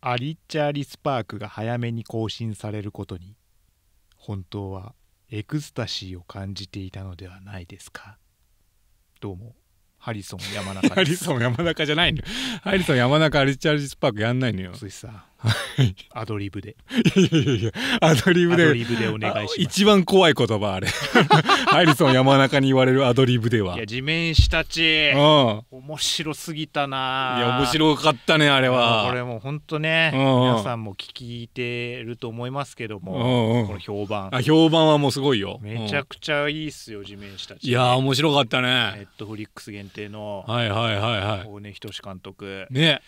アリッチャーリスパークが早めに更新されることに本当はエクスタシーを感じていたのではないですかどうもハリソン山中ハリソン山中じゃないのハリソン山中アリッチャーリスパークやんないのよ。アドリブで。いやいやいや、アドリブで。アドリブでお願いします。一番怖い言葉、あれ。ハリソン山中に言われるアドリブでは。いや、地面師たち。うん。面白すぎたな。いや、面白かったね、あれは。これもう本当ね、うんうん、皆さんも聞いてると思いますけども、うんうん、この評判。あ、評判はもうすごいよ。めちゃくちゃいいっすよ、地面師たち、いや、面白かったね。ネットフリックス限定の。はいはいはいはい。大根仁監督。ね。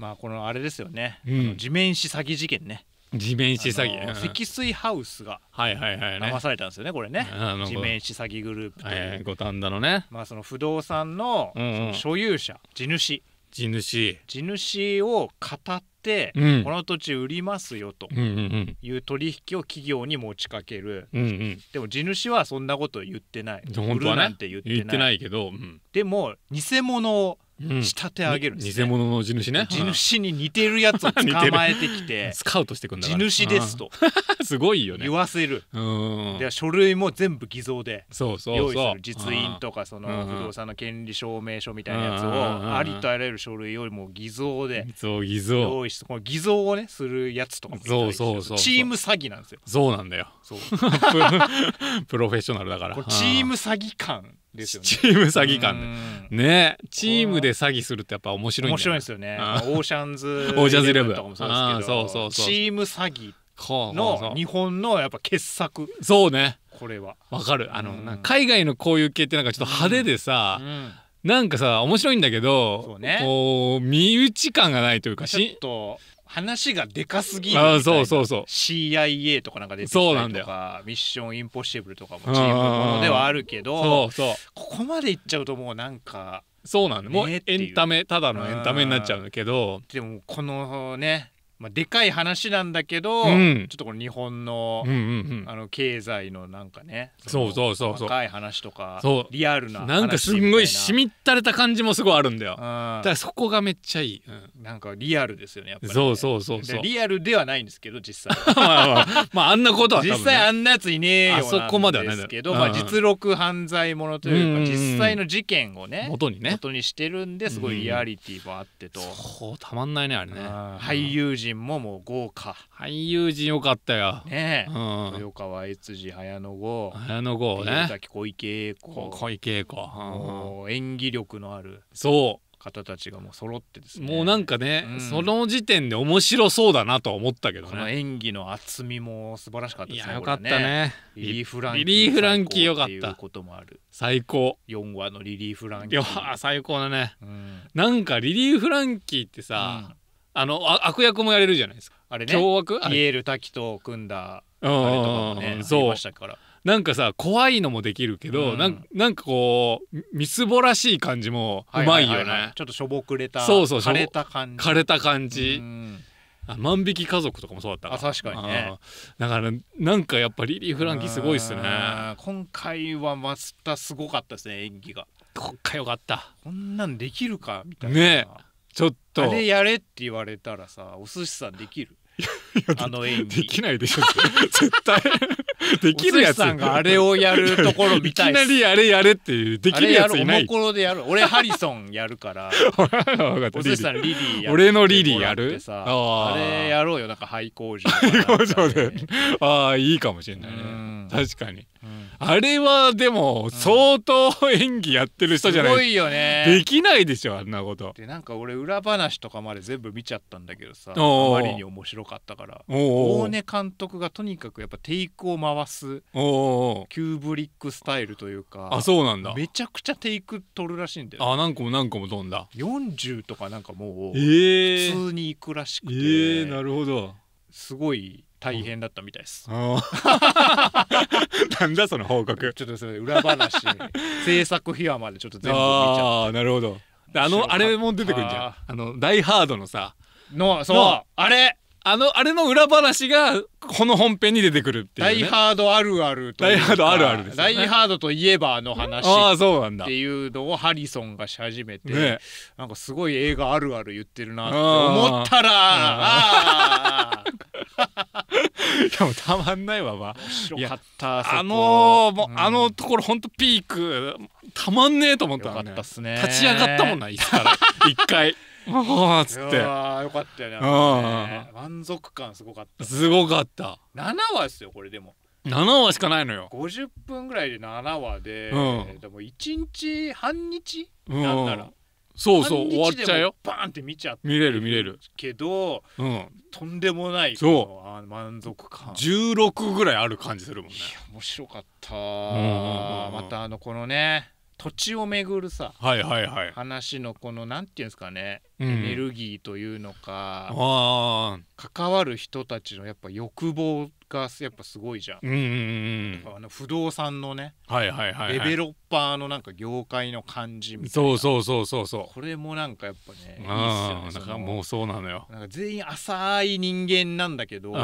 まあこのあれですよね、うん、地面師詐欺事件ね地面師詐欺、積水ハウスが騙されたんですよねこれね地面師詐欺グループという五反田のね、まあ、その不動産のその所有者、地主地主地主を語って、この土地売りますよという取引を企業に持ちかける、でも地主はそんなこと言ってない、売るなんて言ってないけど、でも偽物を仕立て上げるんです、ね、偽物の地主ね地主に似てるやつを捕まえてきて スカウトしてくんだ地主ですと すごいよね言わせるで書類も全部偽造で用意する実印とかその不動産の権利証明書みたいなやつをありとあらゆる書類よりも偽造で偽造用意してこの偽造をねするやつとかもそうそうそうチーム詐欺なんですよそうなんだよそう プロフェッショナルだからチーム詐欺感ですよね。チーム詐欺感ね。チームで詐欺するってやっぱ面白い面白いですよね。オーシャンズ オーシャンズイレブンとかもそうですけど、そうそうそうチーム詐欺の日本のやっぱ傑作。そうね。これは。わかる。あの海外のこういう系ってなんかちょっと派手でさ。うんなんかさ面白いんだけど、ね、こう身内感がないというかちょっと話がでかすぎるみたいなそうそうそう CIA とかなんか出てきたりとかミッションインポッシブルとかもチームものではあるけどそうそうここまでいっちゃうともうなんかそうなんだもうエンタメただのエンタメになっちゃうんだけどでもこのねまあ、でかい話なんだけど、うん、ちょっとこの日本のうんうんうん、あの経済のなんかねそうそうそうそう深い話とかそうリアルななんかすんごいしみったれた感じもすごいあるんだよ、うん、だからそこがめっちゃいい、うん、なんかリアルですよねやっぱり、ね、そうそうそうそうリアルではないんですけど実際 まあ、まあ、あんなことは、ね、実際あんなやついねえよあそこまではないですけど、まあ、実録犯罪ものというか、実際の事件をね元にね元にしてるんですごいリアリティもあってと、そうたまんないねあれね俳優陣陣ももう豪華俳優陣よかったよねえ、うん、豊川悦司早野剛早野剛ね小池栄子小池栄子、もう演技力のあるそう方たちがもう揃ってですねもうなんかね、うん、その時点で面白そうだなと思ったけどねこの演技の厚みも素晴らしかったですねよかったね、ね、リリー・フランキーリリー・フランキーよかったこともある最高4話のリリー・フランキーいや最高だね、うん、なんかリリー・フランキーってさ、うんあの悪役もやれるじゃないですかあれね凶悪ピエール滝と組んだあれとかもねそうましたからなんかさ怖いのもできるけど、うん、なんかこうみすぼらしい感じもうまいよね、はいはいはいはい、ちょっとしょぼくれたそうそう枯れた感じ枯れた感じあ万引き家族とかもそうだったあ確かにねだからなんかやっぱリリー・フランキーすごいっすね今回はまたすごかったですね演技が今回よかったこんなんできるかみたいなねえちょっとあれやれって言われたらさお寿司さんできる あの演技できないでしょ絶対できるやつさんがあれをやるところみたいいきなりあれやれっていうできるやついないおもころでやる俺ハリソンやるからお寿司さんリリーや俺のリリーやるあれやろうよなんか廃工場廃工場でああいいかもしれないね確かに、うん、あれはでも相当演技やってる人じゃない、うん、すごいよねできないでしょあんなことでなんか俺裏話とかまで全部見ちゃったんだけどさあまりに面白かったからから大根監督がとにかくやっぱテイクを回すキューブリックスタイルというかあそうなんだめちゃくちゃテイク取るらしいんだよ、ね、あ何個も何個も飛んだ40とかなんかもう普通にいくらしくて、えー、えー、なるほどすごい大変だったみたいです。なんだその報告。ちょっとそれ裏話、制作秘話までちょっと全部見ちゃっなるほど。あのあれも出てくるじゃん。あのダイハードのさ。のそうあれあの、あれの裏話が、この本編に出てくるっていう、ね。ダイハードあるあるとダイハードあるあるです、ね、ダイハードといえばあの話。ああ、そうなんだ。っていうのをハリソンがし始めて、ね、なんかすごい映画あるある言ってるなって思ったら、あもたまんないわまあ面白かったあのー、もう、ん、あのところ本当ピークたまんねえと思った、よかったっすね立ち上がったもんない一回ああっ つってああよかったよねね満足感すごかったすごかった7話ですよこれでも7話しかないのよ50分ぐらいで7話で、うん、でも1日半日、ん、なんなら、そうそう終わっちゃうよバーンって見ちゃって見れる見れるけど、うん、とんでもないそう満足感16ぐらいある感じするもんね面白かったまたあのこのね土地を巡るさ、はいはいはい、話のこのなんていうんですかねエネルギーというのか、うん、関わる人たちのやっぱ欲望がやっぱすごいじゃんうんうんうん、不動産のね、はいはいはい、はい、デベロッパーのなんか業界の感じみたいなそうそうそうそうそうこれもなんかやっぱねいいっすよねなんかもうそうなのよなんか全員浅い人間なんだけどで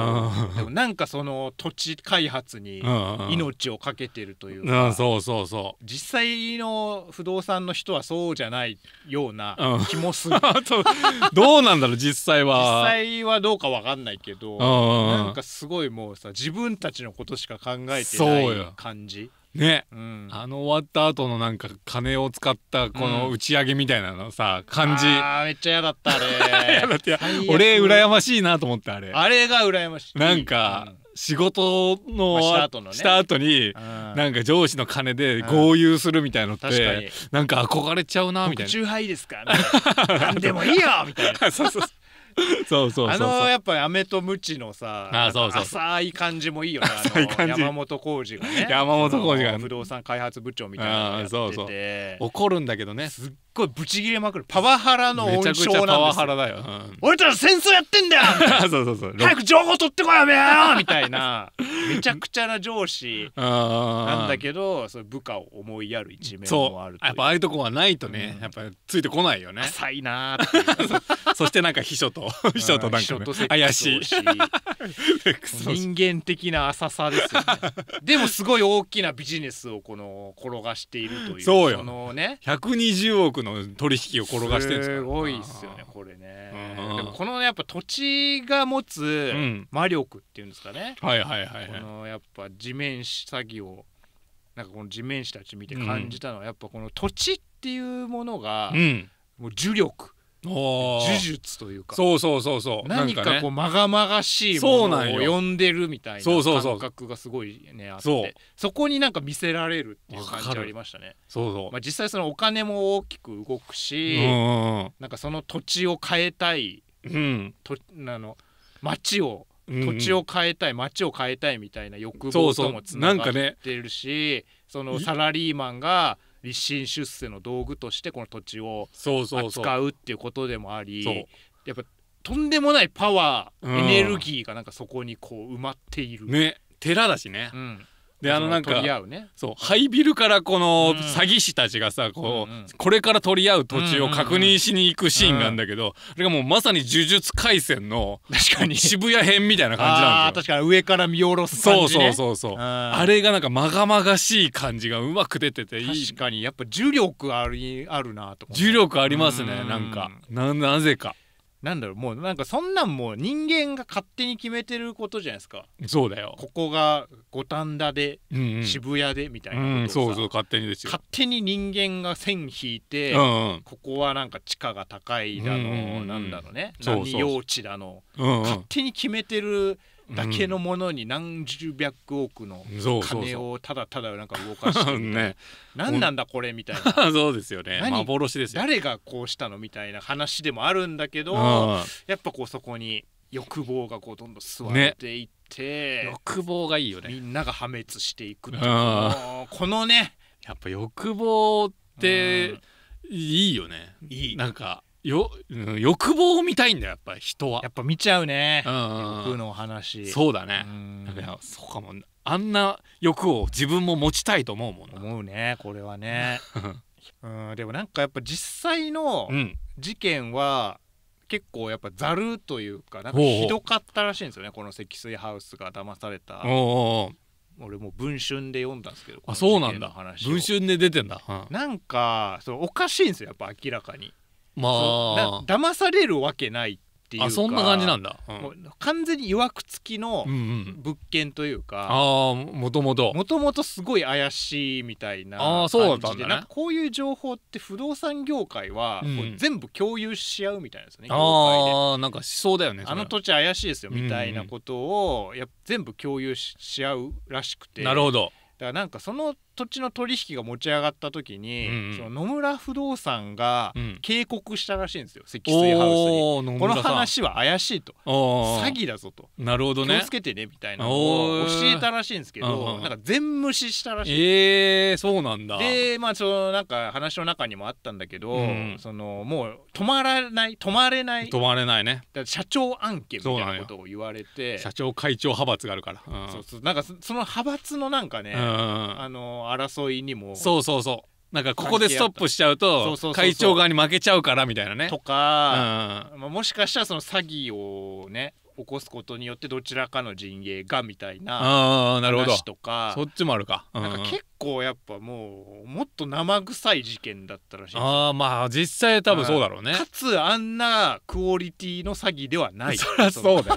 もなんかその土地開発に命を懸けてるというか、そうそうそう実際の不動産の人はそうじゃないような気もする、とどうなんだろう実際は実際はどうかわかんないけど、なんかすごいもうさ自分たちのことしか考えてない感じね、うん、あの終わった後のなんか金を使ったこの打ち上げみたいなのさ、うん、感じあめっちゃ嫌だったあれ 俺羨ましいなと思ってあれあれが羨ましいなんか、うん仕事の、した後に、なんか上司の金で合流するみたいのって、なんか憧れちゃうなみたいな「中杯ですか? 」みでもいいよ!」みたいな。そうそうそうそうそうあのやっぱアメとムチのさあそうそう浅い感じもいいよな山本浩二がね山本浩二が不動産開発部長みたいなそうそう怒るんだけどねすっごいブチギレまくるパワハラの温床なんですパワハラだよ、うん、俺たち戦争やってんだよ そうそうそう早く情報取ってこいよめよ みたいなめちゃくちゃな上司なんだけどそ部下を思いやる一面もあるやっぱああいうとこはないとね、うん、やっぱついてこないよね浅いなー そしてなんか秘書と秘書となんか、ね、怪しい人間的な浅さですよねでもすごい大きなビジネスをこの転がしているというそうよそのね120億の取引を転がしてるんですすごいっすよねこれね、でもこのやっぱ土地が持つ魔力っていうんですかね、はいはいはい、このやっぱ地面師詐欺をなんかこの地面師たち見て感じたのは、やっぱこの土地っていうものが、もう呪力呪術というかそうそうそうそう何かこうまがまがしいものを読んでるみたいな感覚がすごいねあってそこになんか見せられるっていう感じありましたねそうそう、まあ、実際そのお金も大きく動くし、うんなんかその土地を変えたい、うん、とあの町を土地を変えたい町を変えたいみたいな欲望ともつながってるしそのサラリーマンが立身出世の道具としてこの土地を扱うっていうことでもありやっぱとんでもないパワー、エネルギーがなんかそこにこう埋まっている。ね寺だしね。うんであのなんか、ね、そうハイビルからこの詐欺師たちがさ、うん、こう、これから取り合う土地を確認しに行くシーンがあるんだけど、あれがもうまさに「呪術廻戦」の確かに渋谷編みたいな感じなんだよ確かに上から見下ろす感じ、ね、そうそうそうそうあれがなんかまがまがしい感じがうまく出てていい確かにやっぱ重力ありあるなと重力ありますねなんかななぜか。なんだろうもうなんかそんなんもう人間が勝手に決めてることじゃないですかそうだよここが五反田で、うんうん、渋谷でみたいなこと、うん、そうそう勝手にですよ勝手に人間が線引いて、うんうん、ここはなんか地価が高いだの、うんうん、なんだろうね何用地だの、うんうん、勝手に決めてるだけのものに何十百億の金をただただなんか動かしてみ ね、何なんだこれみたいな そうですよね幻です誰がこうしたのみたいな話でもあるんだけど、やっぱこうそこに欲望がこうどんどん座っていって、ね、欲望がいいよねみんなが破滅していくこのねやっぱ欲望って、いいよねいいなんかよ、欲望を見たいんだよやっぱり人はやっぱ見ちゃうね、うん、欲の話そうだねうそうかもあんな欲を自分も持ちたいと思うもん思うねこれはね うんでもなんかやっぱ実際の事件は、結構やっぱざるというかなんかひどかったらしいんですよねこの積水ハウスが騙された俺も文春で読んだんですけどあそうなんだ文春で出てんだ、うん、なんかそおかしいんですよやっぱ明らかにまあ騙されるわけないっていうかあそんな感じなんだ、うん、完全にいわくつきの物件というか、うんうん、ああもともともともとすごい怪しいみたいな感じであそうんね、こういう情報って不動産業界は、全部共有し合うみたいなんですね、ああなんかしそうだよねあの土地怪しいですよみたいなことを、うんうん、や全部共有し合うらしくてなるほどだからなんかその土地の取引が持ち上がった時に、うんうん、その野村不動産が警告したらしいんですよ、うん、積水ハウスにこの話は怪しいと詐欺だぞとなるほどね気をつけてねみたいなのを教えたらしいんですけどなんか全無視したらしいえー、そうなんだでまあそのなんか話の中にもあったんだけど、うん、そのもう止まらない止まれない止まれないね社長案件みたいなことを言われて社長会長派閥があるから、うん、そうそうなんかその派閥のなんかね、あの争いにもそうそうそうなんかここでストップしちゃうと会長側に負けちゃうからみたいなね。とか、うん、まあ、もしかしたらその詐欺をね起こすことによってどちらかの陣営がみたいな話とかそっちもあるかうん、なんか結構やっぱもうもっと生臭い事件だったらしいああまあ実際多分そうだろうねかつあんなクオリティの詐欺ではない そりゃそうだよ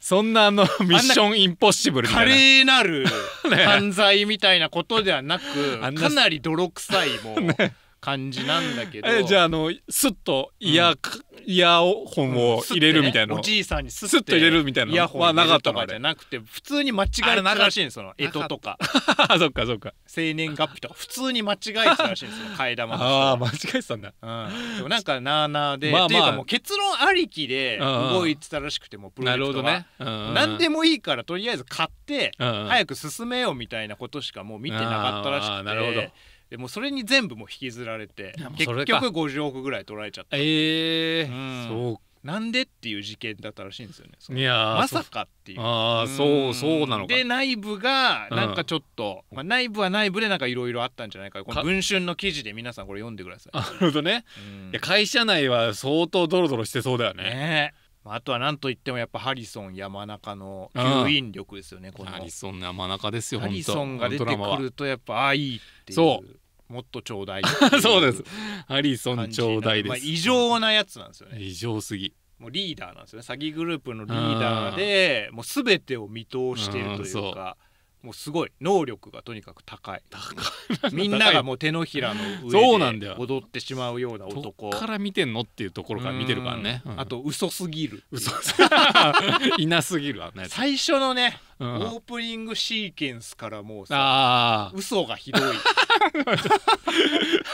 そんなあのミッションインポッシブルみた華いな麗なる 犯罪みたいなことではなく かなり泥臭いもう 感じなんだけどえじゃああのスッとイヤ,、うん、イヤホンを入れるみたいな、うんね、おじいさんにスッと入れるみたいなイヤホはなかったのじゃなくて普通に間違えてたらしいんですその干支とか そっかそっか生年月日とか普通に間違えてたらしいんですよ替え玉ああ間違えてたんだ、うん、でもなんかなあなあで、まあまあ、っていうかもう結論ありきで動いてたらしくてもプロジェクトは、ねうんうん、何でもいいからとりあえず買って、早く進めようみたいなことしかもう見てなかったらしくてなるほどでもそれに全部も引きずられて結局50億ぐらい取られちゃったええー、うん、そうなんでっていう事件だったらしいんですよね。いやまさかっていう。ああ、そうそうなので内部がなんかちょっと、うん、まあ、内部は内部でなんかいろいろあったんじゃないかこの文春の記事で皆さんこれ読んでください。なるほどね、うん、会社内は相当ドロドロしてそうだよね。ねあとは何と言ってもやっぱハリソン山中の吸引力ですよね、このハリソン山中ですよハリソンが出てくるとやっぱああいいっていうそうもっとちょうだい そうですハリソンちょうだいです、まあ、異常なやつなんですよね異常すぎもうリーダーなんですよね詐欺グループのリーダーでもう全てを見通しているというかもうすごい能力がとにかく高いみんながもう手のひらの上で踊ってしまうような男から見てんのっていうところから見てるからね、うん、あと嘘すぎる嘘すぎるいなすぎるわね最初のねオープニングシーケンスからもうさ嘘がひどい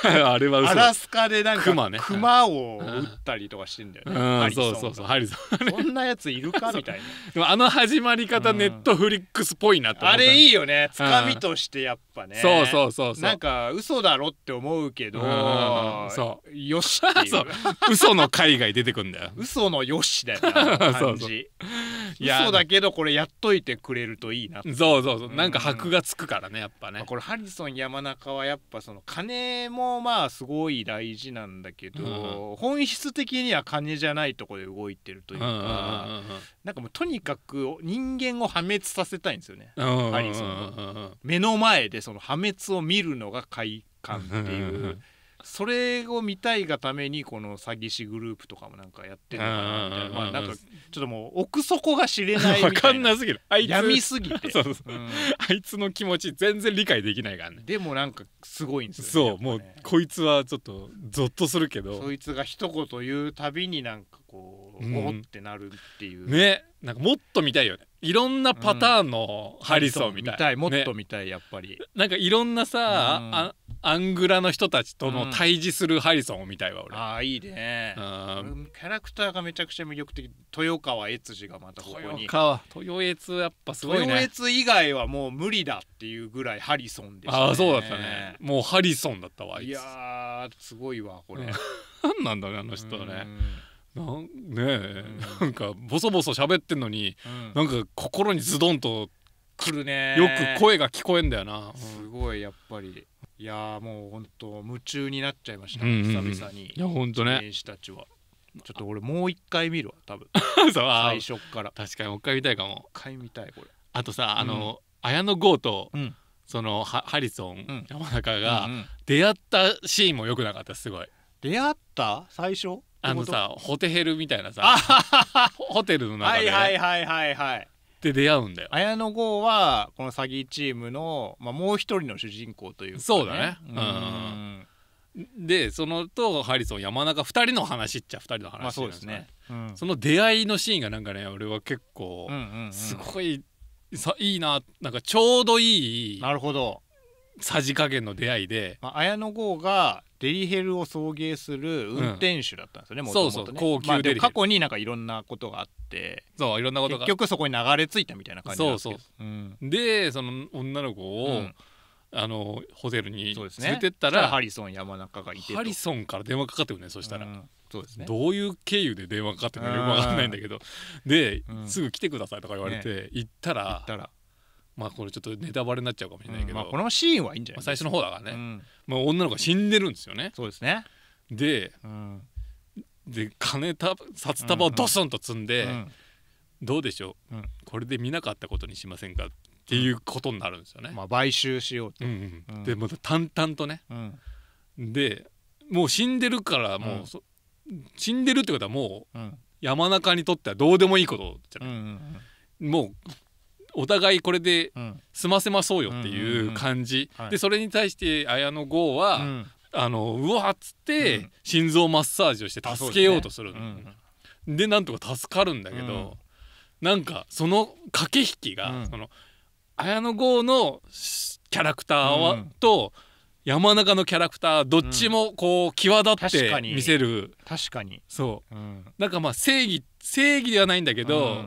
あれは嘘アラスカでなんかクマ、ね、を撃ったりとかしてんだよね、うん、そうそうそうハリソンそんなやついるかみたいなでもあの始まり方、うん、ネットフリックスっぽいなってあれいいよねつかみとしてやっぱね、そうそうそうそうなんか嘘だろって思うけど、うん、そうよしっていう そう嘘の海外出てくんだよ嘘のよしだよな感じ そうそう嘘だけどこれやっといてくれるといいなそうそうそう、うん、なんか箔がつくからねやっぱね、まあ、これハリソン山中はやっぱその金もまあすごい大事なんだけど、うん、本質的には金じゃないとこで動いてるというか、うんうんうんうん、なんかもうとにかく人間を破滅させたいんですよね、うんうんうんうん、ハリソン目の前でその破滅を見るのが快感っていう。それを見たいがためにこの詐欺師グループとかもなんかやってるのかなみたいな、まあ、なんかちょっともう奥底が知れないみたいな かんなすぎるあいつ闇すぎてそう そうそう、あいつの気持ち全然理解できないからねでもなんかすごいんですよ、ね、そう、ね、もうこいつはちょっとゾッとするけどそいつが一言言うたびになんかこうおおってなるっていう、ねなんかもっと見たいよねいろんなパターンのハリソンみたい,、たいもっと見たいやっぱりなんかいろんなさ、アングラの人たちとの対峙するハリソンを見たいわ俺、ああいいね、うん、キャラクターがめちゃくちゃ魅力的豊川悦司がまたここに豊川豊悦やっぱすごいね豊悦以外はもう無理だっていうぐらいハリソンでしたねああそうだったねもうハリソンだったわいやすごいわこれ、何なんだねあの人ね、うんなんねえ、うん、なんかボソボソ喋ってんのに、うん、なんか心にズドンとくるねよく声が聞こえんだよな、すごいやっぱりいやもうほんと夢中になっちゃいました、久々にいやほんとね選手たちはちょっと俺もう一回見るわ多分 最初から確かにもう一回見たいかも一回見たいこれあとさあの、うん、綾野剛と、うん、そのハリソン、うん、山中が出会ったシーンもよくなかったすごい出会った最初あのさホテヘルみたいなさホテルの中で、ね、はいはいはいはいはいで出会うんだよ綾野剛はこの詐欺チームの、まあ、もう一人の主人公というか、ね、そうだねうんでそのとハリソン山中二人の話っちゃ二人の話なんでそうですね、うん、その出会いのシーンがなんかね俺は結構すごい、うんうんうん、さいいななんかちょうどいいなるほどさじ加減の出会いで、まあ、綾野剛がデリヘルを送迎する運転手だったんですよね、もともと、ね、そうそう高級デリ過去になんかいろんなことがあってそういろんなこと結局そこに流れ着いたみたいな感じそうそう、うん、でその女の子を、うん、あのホテルに連れてったらね、ハリソン山中がいてハリソンから電話かかってくるねそしたら、うん、そうですね、どういう経由で電話かかってくるかよくわかんないんだけどで、すぐ来てくださいとか言われて、ね、行ったらまあこれちょっとネタバレになっちゃうかもしれないけど、うんまあ、このシーンはいいんじゃない、最初の方だからね、うん、まあ、女の子が死んでるんですよね。そうですねで,、うん、で金た札束をドスンと積んで、うんうん、どうでしょう、うん、これで見なかったことにしませんかっていうことになるんですよね。まあ、買収しようと、うんうん、でまた淡々とね、でもう死んでるからもう、死んでるってことはもう、山中にとってはどうでもいいことじゃない。うんうんうんもうお互いこれで済ませましょうよっていう感じ、でそれに対して綾野剛は、うん、あのうわっつって心臓マッサージをして助けようとするで、なんとか助かるんだけど、うん、なんかその駆け引きが、その綾野剛のキャラクターは、と山中のキャラクターどっちもこう際立って見せる、確かにそう、うん、なんかまあ正義正義ではないんだけど、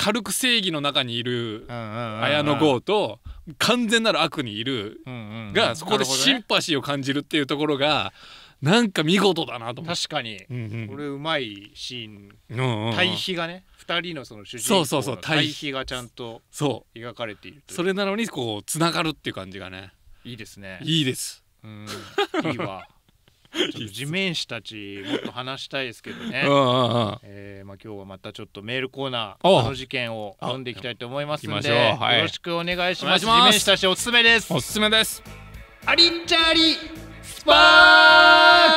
軽く正義の中にいる綾野剛と完全なる悪にいるがそこでシンパシーを感じるっていうところがなんか見事だなと思って確かに、うんうん、これうまいシーン、うん対比がね2人のその主人公の対比がちゃんと描かれているそれなのにこうつながるっていう感じがねいいですねいいです、うん、いいわ地面師たちもっと話したいですけどね、えーまあ、今日はまたちょっとメールコーナーこの事件を読んでいきたいと思いますので、よろしくお願いします地面師たちおすすめですおすすめですアリンチャーリスパ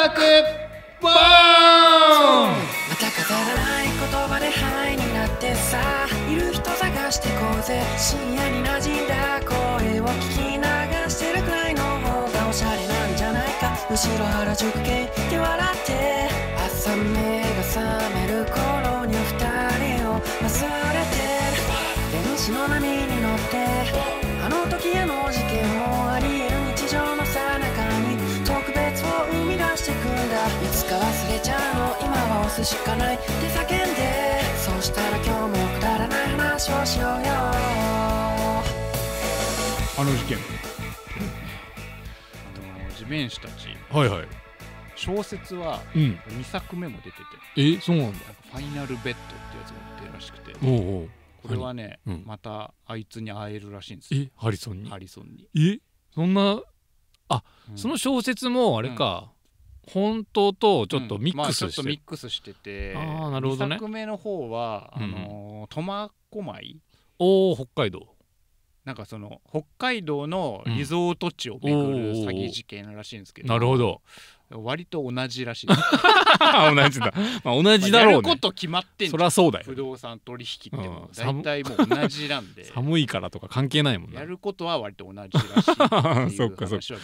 ークボーンまた語らない言葉でハイになってさいる人探してこうぜ深夜に馴染んだ後ろ原宿系に笑って朝目が覚める頃に二人を忘れて電子の波に乗ってあの時あの事件もありえる日常のさなかに特別を生み出してくんだいつか忘れちゃうの今は押すしかないって叫んでそしたら今日もくだらない話をしようよあの事件地面師たち、はいはい、小説は2作目も出てて、うん、えそうなんだファイナルベッドってやつが出るらしくておおこれはね、またあいつに会えるらしいんですえハリソンにハリソンにえそんなあ、うん、その小説もあれか、うん、本当とちょっとミックスして、まあ、ちょっとミックスしててあなるほどね2作目の方はあの苫小牧おお北海道なんかその北海道のリゾート地を巡る詐欺事件らしいんですけど、うん、なるほど割と同じらしい 同じだ、まあ、同じだろう、ね、やること決まってんそりゃそうだよ不動産取引っても大体もう同じなんで、寒いからとか関係ないもんねやることは割と同じらしいっていう話は 聞いたんですけ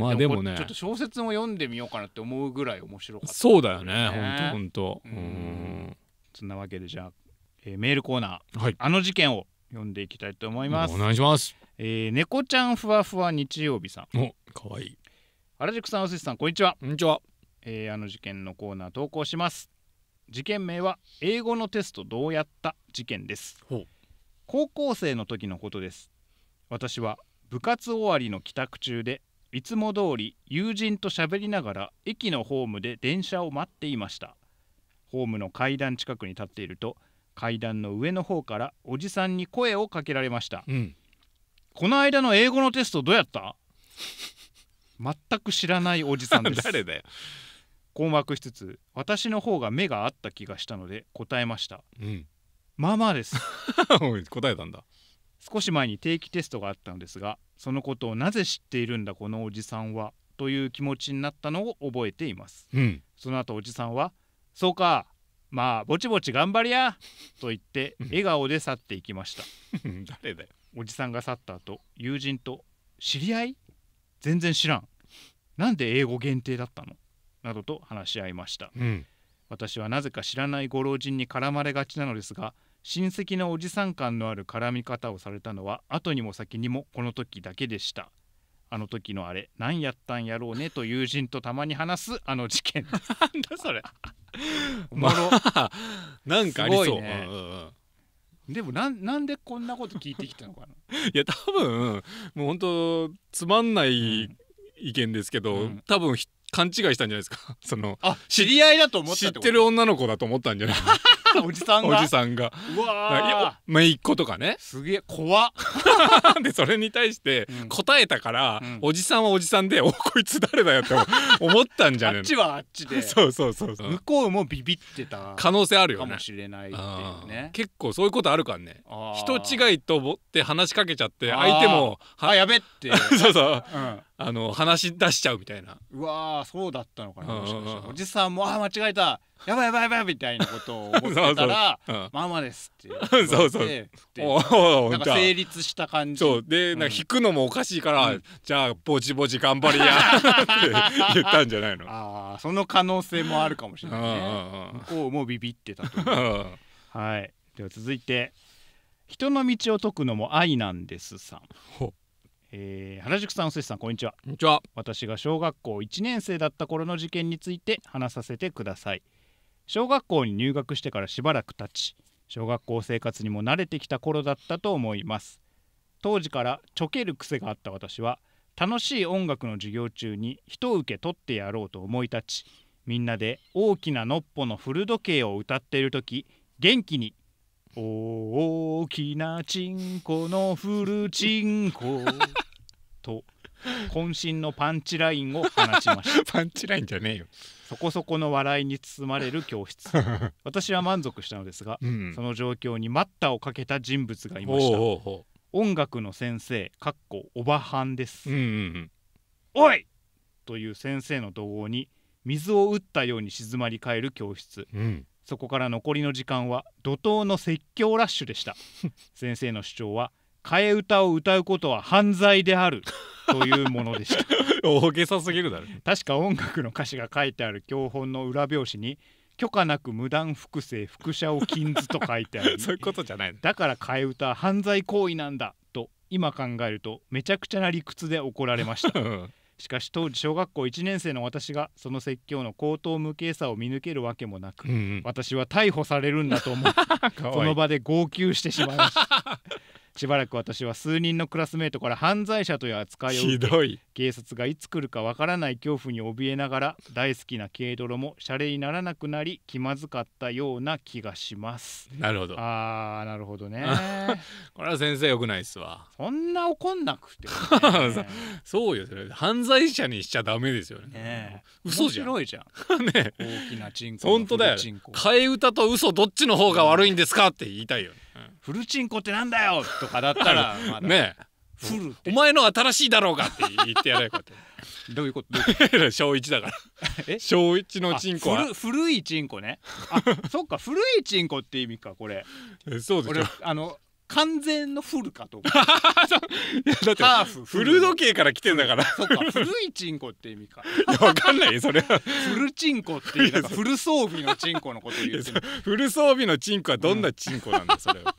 どまあでもねちょっと小説も読んでみようかなって思うぐらい面白かった、ね、そうだよねほんとほんとそんなわけでじゃあ、えー、メールコーナー、はい、あの事件を読んでいきたいと思いますお願いしますえー、猫ちゃんふわふわ日曜日さんおかわいい原宿さんおすしさんこんにちはこんにちは、えー、あの事件のコーナー投稿します事件名は英語のテストどうやった事件です高校生の時のことです私は部活終わりの帰宅中でいつも通り友人と喋りながら駅のホームで電車を待っていましたホームの階段近くに立っていると階段の上の方からおじさんに声をかけられました、うん、この間の英語のテストどうやった全く知らないおじさんです 誰だよ困惑しつつ私の方が目があった気がしたので答えました、うん、まあまあです 答えたんだ少し前に定期テストがあったのですがそのことをなぜ知っているんだこのおじさんはという気持ちになったのを覚えています、うん、その後おじさんは「そうかまあぼちぼち頑張りやと言って笑顔で去っていきました 誰だよおじさんが去った後友人と「知り合い全然知らんなんで英語限定だったの?」などと話し合いました、うん、私はなぜか知らないご老人に絡まれがちなのですが親戚のおじさん感のある絡み方をされたのは後にも先にもこの時だけでしたあの時のあれ何やったんやろうねと友人とたまに話すあの事件 なんだそれ まあなんかありそう、ねうんうん、でもなんなんでこんなこと聞いてきたのかないや多分もう本当つまんない意見ですけど、うん、多分勘違いしたんじゃないですか そのあ知り合いだと思った知ってる女の子だと思ったんじゃない おじさんがおじさんがうわめいっ子とかねすげえ怖 でそれに対して答えたから、うん、おじさんはおじさんでおこいつ誰だよって思ったんじゃない。あっちはあっちでそうそうそうそう向こうもビビってた可能性あるよねかもしれないっていうね結構そういうことあるからね人違いと思って話しかけちゃって相手もはやべってそうそう、うんあの話出しちゃうみたいなうわーそうだったのかな、おじさんも「ああ間違えたやばいやばいやばい」みたいなことを思ってたら「ママです」って そうそうなんか成立した感じそうでなんか引くのもおかしいから、うん、じゃあぼちぼち頑張りや って言ったんじゃないのああその可能性もあるかもしれないね、うんう向こうもビビってたとはいでは続いて人の道を解くのも愛なんですさんえー、原宿さん、おすしさん、こんにちは。こんにちは。私が小学校1年生だった頃の事件について話させてください。小学校に入学してからしばらく経ち、小学校生活にも慣れてきた頃だったと思います。当時からちょける癖があった私は、楽しい音楽の授業中に一受け取ってやろうと思い立ち、みんなで大きなのっぽの古時計を歌っている時、元気に大きなチンコのフルチンコ と渾身のパンチラインを放ちました パンチラインじゃねえよそこそこの笑いに包まれる教室 私は満足したのですが、うん、その状況に待ったをかけた人物がいました音楽の先生かっこおばはんです、うんうんうん、おいという先生の怒号に水を打ったように静まり返る教室、うん、そこから残りの時間は怒涛の説教ラッシュでした 先生の主張は替え歌を歌うことは犯罪であるというものでした 大げさすぎるだろ確か音楽の歌詞が書いてある教本の裏表紙に許可なく無断複製複写を禁ずと書いてある そういうことじゃないだから替え歌は犯罪行為なんだと今考えるとめちゃくちゃな理屈で怒られました、うんしかし当時小学校1年生の私がその説教の口頭無形さを見抜けるわけもなく、うんうん、私は逮捕されるんだと思うそ の場で号泣してしまいましたしばらく私は数人のクラスメートから犯罪者という扱いを受け警察がいつ来るかわからない恐怖に怯えながら大好きな軽泥もシャにならなくなり気まずかったような気がしますなるほどああなるほどね これは先生よくないっすわそんな怒んなくて、ね、そうよそれ犯罪者にしちゃダメですよねね嘘じゃん面白いじゃん ね大きなチンコ本当だよ替え歌と嘘どっちの方が悪いんですかって言いたいよねフルチンコってなんだよ 」とかだったらねフルお前の新しいだろうがって言ってやれこって どういうこと 小一だからえ小一のチンコは古いチンコねあそっか古いチンコって意味かこれそうですよあの完全のフルかと思う ハーフフル時計から来てんだからそっか古いチンコって意味か いやわかんないよそれはチンコっていうフル装備のチンコのこと言フル装備のチンコはどんなチンコなんだ、それは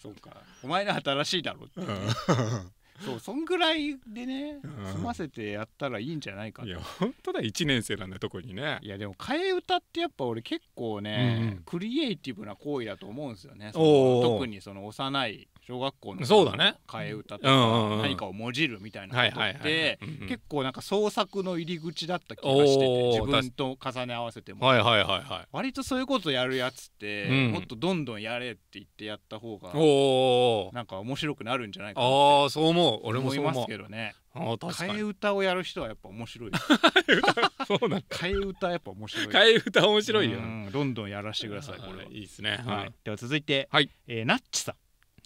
そかお前の新しいだろって、うんそうそんぐらいでね、済ませてやったらいいんじゃないかいや本当だ1年生なんだ特にねいやでも替え歌ってやっぱ俺結構ね、うん、クリエイティブな行為だと思うんですよね特にその幼い小学校のそうだね替え歌とか何かをもじるみたいなことって結構なんか創作の入り口だった気がしてて自分と重ね合わせても、はいはいはいはい、割とそういうことやるやつって、もっとどんどんやれって言ってやった方がなんか面白くなるんじゃないかなあそう思う俺もそう思いますけどね替え歌をやる人はやっぱ面白い そうなん替え歌やっぱ面白い替え歌面白いよどんどんやらせてくださいこれいいですね、はい、では続いて、はいえナッチさん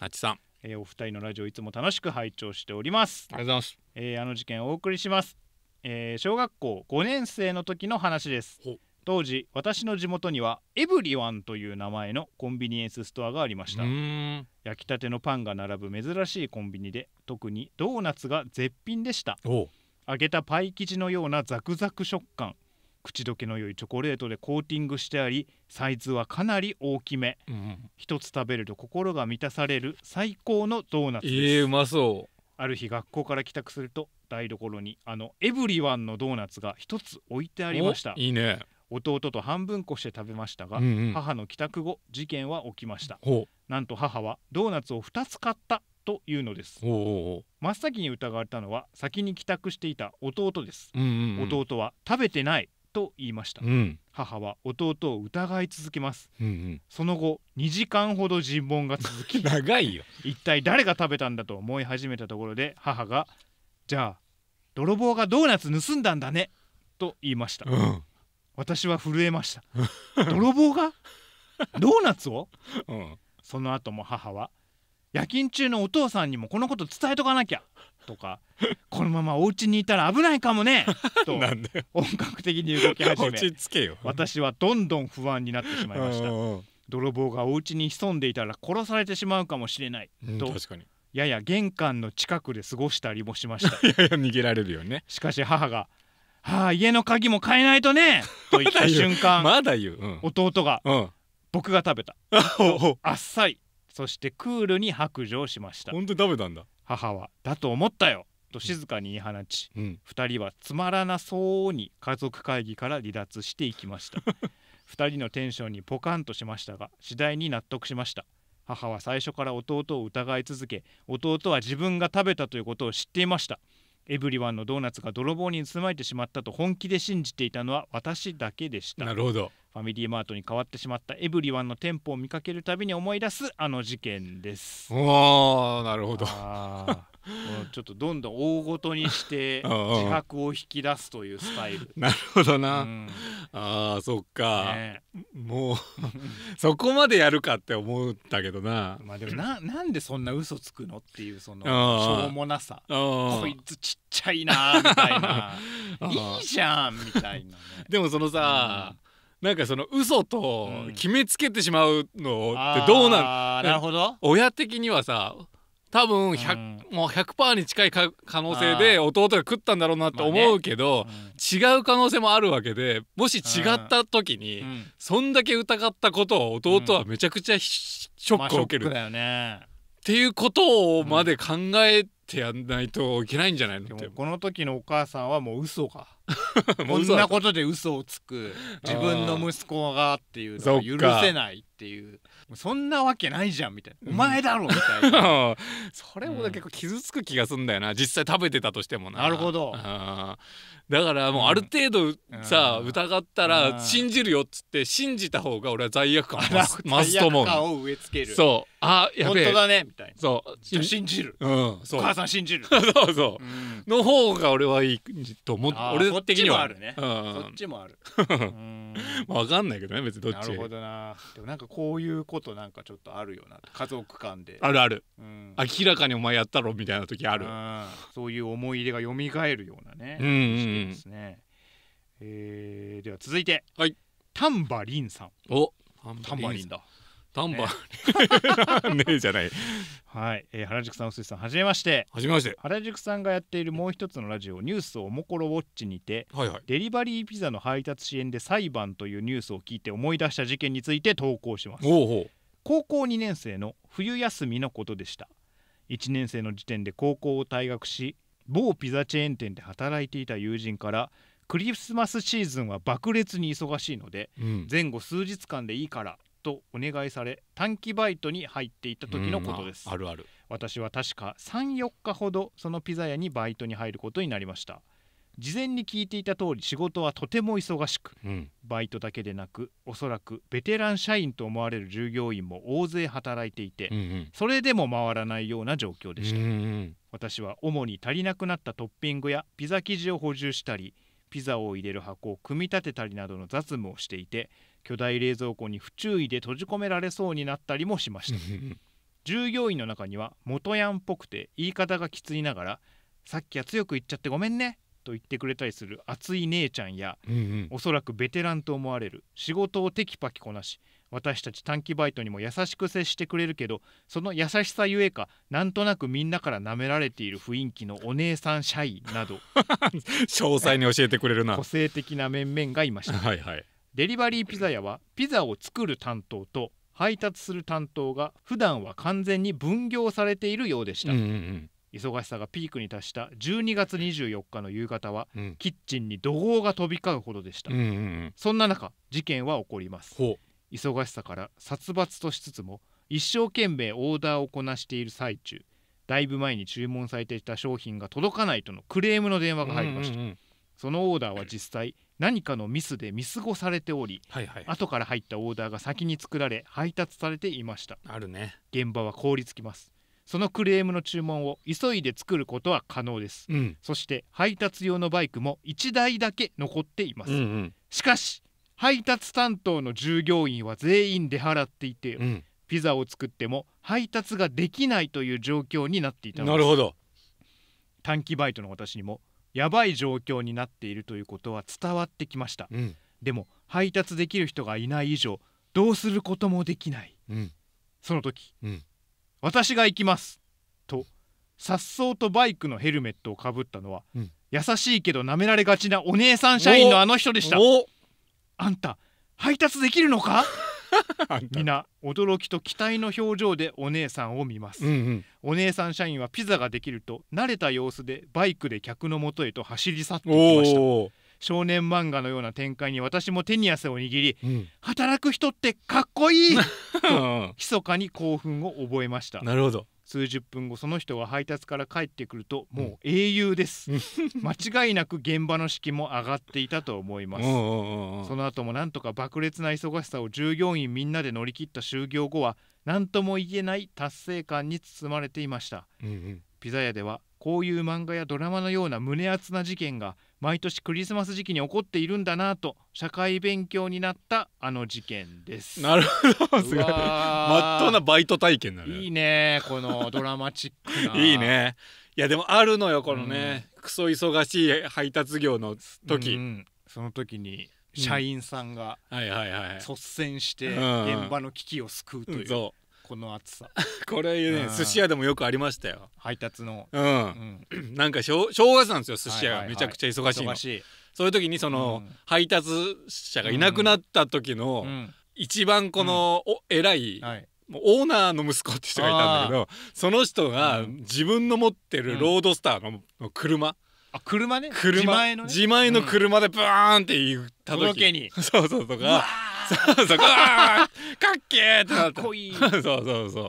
あちさん、えー、お二人のラジオいつも楽しく拝聴しておりますありがとうございます、えー、あの事件をお送りします、えー、小学校5年生の時の話です当時私の地元にはエブリワンという名前のコンビニエンスストアがありました焼きたてのパンが並ぶ珍しいコンビニで特にドーナツが絶品でした揚げたパイ生地のようなザクザク食感口どけの良いチョコレートでコーティングしてありサイズはかなり大きめ、うん、一つ食べると心が満たされる最高のドーナツですえー、うまそうある日学校から帰宅すると台所にあのエブリワンのドーナツが一つ置いてありましたいいね弟と半分こして食べましたが、うんうん、母の帰宅後事件は起きましたなんと母はドーナツを2つ買ったというのです真っ先に疑われたのは先に帰宅していた弟です、うんうんうん、弟は食べてないと言いました、うん、母は弟を疑い続けます、うんうん、その後2時間ほど尋問が続き長いよ一体誰が食べたんだと思い始めたところで母が「じゃあ泥棒がドーナツ盗んだんだね」と言いました、うん、私は震えました 泥棒がドーナツを、うん、その後も母は「夜勤中のお父さんにもこのこと伝えとかなきゃ」とかこのままお家にいたら危ないかもね と本格的に動き始め私はどんどん不安になってしまいました泥棒がお家に潜んでいたら殺されてしまうかもしれない、うん、とやや玄関の近くで過ごしたりもしました やや逃げられるよねしかし母が「はあ家の鍵も買えないとね」と言った瞬間まだ言う、うん、弟が、うん「僕が食べた」あっさりそしてクールに白状しました本当に食べたんだ母はだと思ったよと静かに言い放ち、うん、2人はつまらなそうに家族会議から離脱していきました2 人のテンションにポカンとしましたが次第に納得しました母は最初から弟を疑い続け弟は自分が食べたということを知っていましたエブリワンのドーナツが泥棒に盗まれてしまったと本気で信じていたのは私だけでしたなるほどファミリーマートに変わってしまったエブリワンの店舗を見かけるたびに思い出すあの事件ですおーなるほどちょっとどんどん大ごとにして 自白を引き出すというスタイルなるほどな、うん、あそっか、ね、もう そこまでやるかって思ったけどなまあでもななんでそんな嘘つくのっていうそのしょうもなさこいつちっちゃいなみたいな いいじゃんみたいな、ね、でもそのさ、うんなんかその嘘と決めつけてしまうのってどうなん、なるほど親的にはさ多分 100,、うん、もう100%に近い可能性で弟が食ったんだろうなって思うけど、まあねうん、違う可能性もあるわけでもし違った時に、うん、そんだけ疑ったことを弟はめちゃくちゃショックを受ける、まあね、っていうことをまで考えてやんないといけないんじゃないの、うん、この時のお母さんはもう嘘か こんなことで嘘をつく自分の息子がっていうのを許せないっていうそんなわけないじゃんみたいな、お前だろみたいな、それも結構傷つく気がすんだよな実際食べてたとしてもななるほどだからもうある程度さ、うん、疑ったら信じるよっつって信じた方が俺は罪悪感り 増すと思う罪悪感を植え付けるそうあやべえ本当だねみたいなそう信じる、うん、お母さん信じる そうそう、うん、の方が俺はいいと思って俺的にはそっちもあるね、うん、そっちもある分 かんないけどね別にどっちなるほどなでもなんかこういうことなんかちょっとあるよな家族間であるある、うん、明らかにお前やったろみたいな時あるそういう思い入れが蘇るようなね、うんうんうんですね、うん、えー、では続いて、はい、タンバリンさんおタンバリンだタンバリン、ねえじゃないはい、えー、原宿さん臼井さんはじめましてはじめまして原宿さんがやっているもう一つのラジオ「ニュースおもころウォッチ」にて、はいはい、デリバリーピザの配達支援で裁判というニュースを聞いて思い出した事件について投稿します高校2年生の冬休みのことでした1年生の時点で高校を退学し某ピザチェーン店で働いていた友人からクリスマスシーズンは爆裂に忙しいので、うん、前後数日間でいいからとお願いされ短期バイトに入っていた時のことです、うん、あるある私は確か34日ほどそのピザ屋にバイトに入ることになりました事前に聞いていた通り仕事はとても忙しく、うん、バイトだけでなくおそらくベテラン社員と思われる従業員も大勢働いていて、うんうん、それでも回らないような状況でした、うんうん、私は主に足りなくなったトッピングやピザ生地を補充したりピザを入れる箱を組み立てたりなどの雑務をしていて巨大冷蔵庫に不注意で閉じ込められそうになったりもしました従業員の中には元ヤンっぽくて言い方がきついながら「さっきは強く言っちゃってごめんね」と言ってくれたりする熱い姉ちゃんや、うんうん、おそらくベテランと思われる仕事をテキパキこなし私たち短期バイトにも優しく接してくれるけどその優しさゆえかなんとなくみんなから舐められている雰囲気のお姉さんシャイなど 詳細に教えてくれるな個性的な面々がいました、はいはい、デリバリーピザ屋はピザを作る担当と配達する担当が普段は完全に分業されているようでした、うんうんうん忙しさがピークに達した12月24日の夕方は、うん、キッチンに怒号が飛び交うほどでした、うんうんうん、そんな中事件は起こります忙しさから殺伐としつつも一生懸命オーダーをこなしている最中だいぶ前に注文されていた商品が届かないとのクレームの電話が入りました、うんうんうん、そのオーダーは実際何かのミスで見過ごされており、はいはい、後から入ったオーダーが先に作られ配達されていましたあるね現場は凍りつきますそのクレームの注文を急いで作ることは可能です、うん、そして配達用のバイクも1台だけ残っています、うんうん、しかし配達担当の従業員は全員出払っていて、うん、ピザを作っても配達ができないという状況になっていたのですなるほど短期バイトの私にもやばい状況になっているということは伝わってきました、うん、でも配達できる人がいない以上どうすることもできない、その時、私が行きますと颯爽とバイクのヘルメットをかぶったのは、うん、優しいけど舐められがちなお姉さん社員のあの人でしたあんた配達できるのか皆驚きと期待の表情でお姉さんを見ます、うんうん、お姉さん社員はピザができると慣れた様子でバイクで客のもとへと走り去っていきました少年漫画のような展開に私も手に汗を握り、うん、働く人ってかっこいいと 密かに興奮を覚えましたなるほど数十分後その人が配達から帰ってくるともう英雄です、うん、間違いなく現場の士気も上がっていたと思いますその後もなんとか爆裂な忙しさを従業員みんなで乗り切った就業後は何とも言えない達成感に包まれていました、うんうん、ピザ屋ではこういう漫画やドラマのような胸熱な事件が毎年クリスマス時期に起こっているんだなと社会勉強になったあの事件ですなるほどすごいまっとうなバイト体験だねいいねこのドラマチックな いいねいやでもあるのよこのね、うん、クソ忙しい配達業の時、うん、その時に社員さんが率先して現場の危機を救うという、うん、この暑さ これね、うん、寿司屋でもよくありましたよ配達のうん、うん、なんか正月なんですよ寿司屋がめちゃくちゃ忙しいの、はいそういう時にその、うん、配達者がいなくなった時の、うん、一番この、お偉い、はいオーナーの息子って人がいたんだけどその人が自分の持ってるロードスターの車あ車ね車自前の、ね、自前の車でブーンって行った時、うん、けにそうそうとかそうそうかっけえってなっそうそうそ